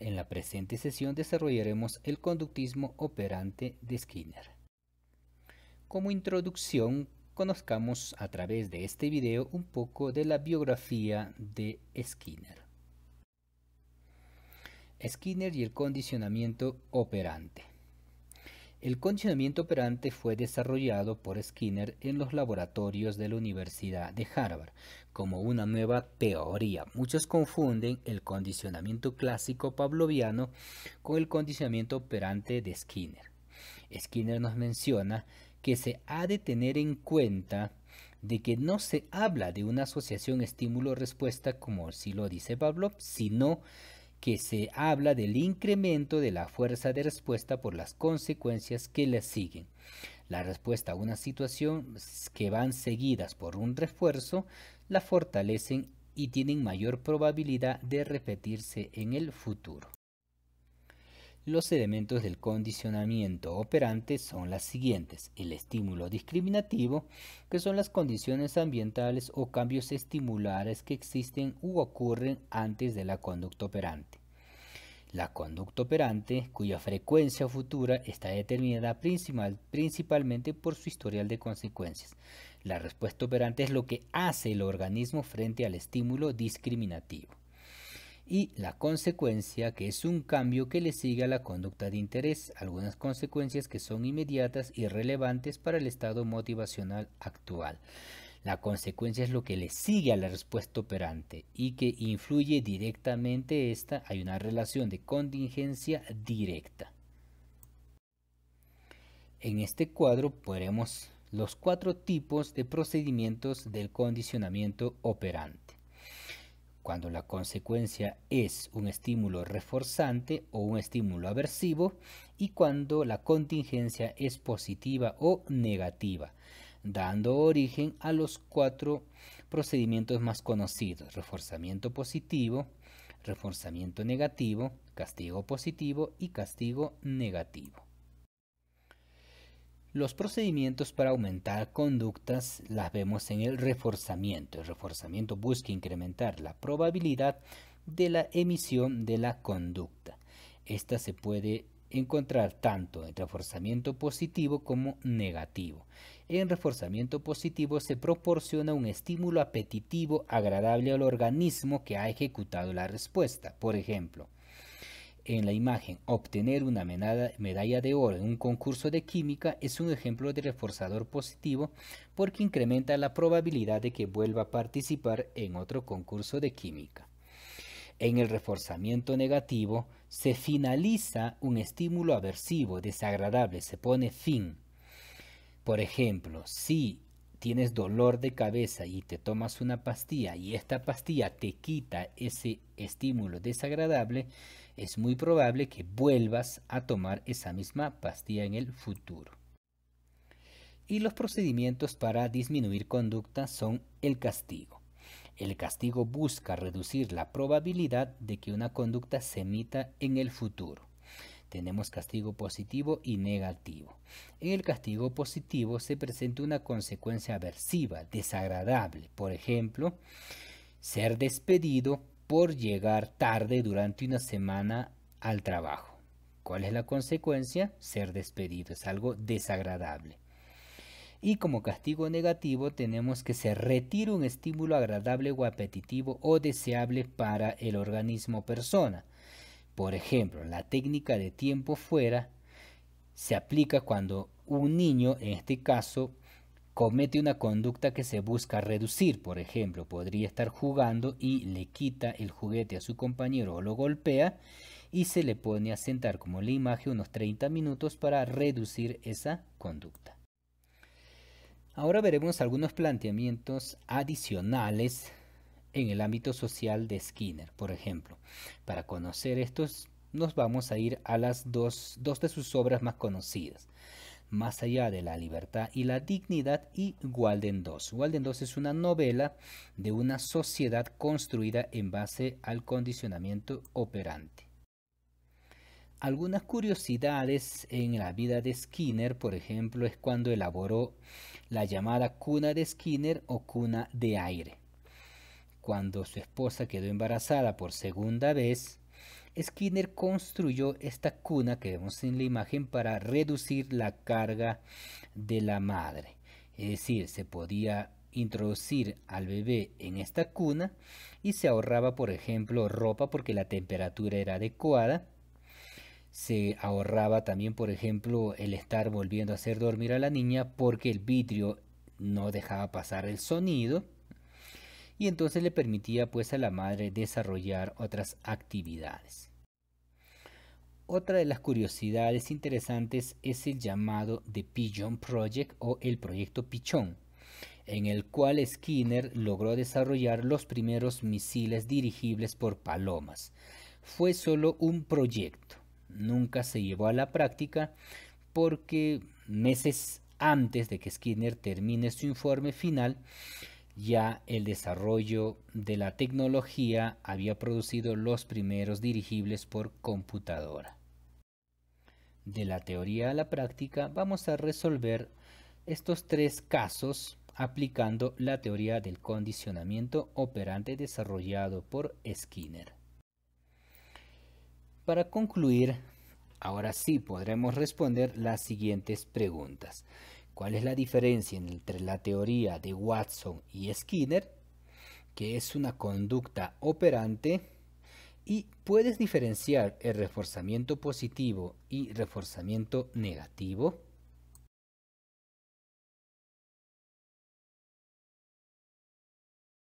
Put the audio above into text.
En la presente sesión desarrollaremos el conductismo operante de Skinner. Como introducción, conozcamos a través de este video un poco de la biografía de Skinner. Skinner y el condicionamiento operante. El condicionamiento operante fue desarrollado por Skinner en los laboratorios de la Universidad de Harvard como una nueva teoría. Muchos confunden el condicionamiento clásico pavloviano con el condicionamiento operante de Skinner. Skinner nos menciona que se ha de tener en cuenta de que no se habla de una asociación estímulo-respuesta como si lo dice Pavlov, sino que se habla del incremento de la fuerza de respuesta por las consecuencias que le siguen. La respuesta a una situación que van seguidas por un refuerzo la fortalecen y tienen mayor probabilidad de repetirse en el futuro. Los elementos del condicionamiento operante son las siguientes. El estímulo discriminativo, que son las condiciones ambientales o cambios estimulares que existen u ocurren antes de la conducta operante. La conducta operante, cuya frecuencia futura está determinada principalmente por su historial de consecuencias. La respuesta operante es lo que hace el organismo frente al estímulo discriminativo y la consecuencia, que es un cambio que le sigue a la conducta de interés, algunas consecuencias que son inmediatas y relevantes para el estado motivacional actual. La consecuencia es lo que le sigue a la respuesta operante y que influye directamente esta, hay una relación de contingencia directa. En este cuadro podremos los cuatro tipos de procedimientos del condicionamiento operante cuando la consecuencia es un estímulo reforzante o un estímulo aversivo y cuando la contingencia es positiva o negativa, dando origen a los cuatro procedimientos más conocidos, reforzamiento positivo, reforzamiento negativo, castigo positivo y castigo negativo. Los procedimientos para aumentar conductas las vemos en el reforzamiento. El reforzamiento busca incrementar la probabilidad de la emisión de la conducta. Esta se puede encontrar tanto en reforzamiento positivo como negativo. En reforzamiento positivo se proporciona un estímulo apetitivo agradable al organismo que ha ejecutado la respuesta. Por ejemplo, en la imagen obtener una medalla de oro en un concurso de química es un ejemplo de reforzador positivo porque incrementa la probabilidad de que vuelva a participar en otro concurso de química. En el reforzamiento negativo se finaliza un estímulo aversivo desagradable, se pone fin. Por ejemplo, si tienes dolor de cabeza y te tomas una pastilla y esta pastilla te quita ese estímulo desagradable, es muy probable que vuelvas a tomar esa misma pastilla en el futuro. Y los procedimientos para disminuir conducta son el castigo. El castigo busca reducir la probabilidad de que una conducta se emita en el futuro. Tenemos castigo positivo y negativo. En el castigo positivo se presenta una consecuencia aversiva, desagradable. Por ejemplo, ser despedido por llegar tarde durante una semana al trabajo. ¿Cuál es la consecuencia? Ser despedido. Es algo desagradable. Y como castigo negativo tenemos que se retira un estímulo agradable o apetitivo o deseable para el organismo persona. Por ejemplo, la técnica de tiempo fuera se aplica cuando un niño, en este caso, comete una conducta que se busca reducir. Por ejemplo, podría estar jugando y le quita el juguete a su compañero o lo golpea y se le pone a sentar como la imagen unos 30 minutos para reducir esa conducta. Ahora veremos algunos planteamientos adicionales en el ámbito social de Skinner, por ejemplo. Para conocer estos, nos vamos a ir a las dos, dos de sus obras más conocidas. Más allá de la libertad y la dignidad y Walden 2. Walden 2 es una novela de una sociedad construida en base al condicionamiento operante. Algunas curiosidades en la vida de Skinner, por ejemplo, es cuando elaboró la llamada cuna de Skinner o cuna de aire cuando su esposa quedó embarazada por segunda vez, Skinner construyó esta cuna que vemos en la imagen para reducir la carga de la madre. Es decir, se podía introducir al bebé en esta cuna y se ahorraba, por ejemplo, ropa porque la temperatura era adecuada. Se ahorraba también, por ejemplo, el estar volviendo a hacer dormir a la niña porque el vidrio no dejaba pasar el sonido y entonces le permitía pues a la madre desarrollar otras actividades. Otra de las curiosidades interesantes es el llamado The Pigeon Project o el proyecto Pichón, en el cual Skinner logró desarrollar los primeros misiles dirigibles por palomas. Fue solo un proyecto, nunca se llevó a la práctica porque meses antes de que Skinner termine su informe final, ya el desarrollo de la tecnología había producido los primeros dirigibles por computadora. De la teoría a la práctica vamos a resolver estos tres casos aplicando la teoría del condicionamiento operante desarrollado por Skinner. Para concluir, ahora sí podremos responder las siguientes preguntas. ¿Cuál es la diferencia entre la teoría de Watson y Skinner? Que es una conducta operante y puedes diferenciar el reforzamiento positivo y reforzamiento negativo.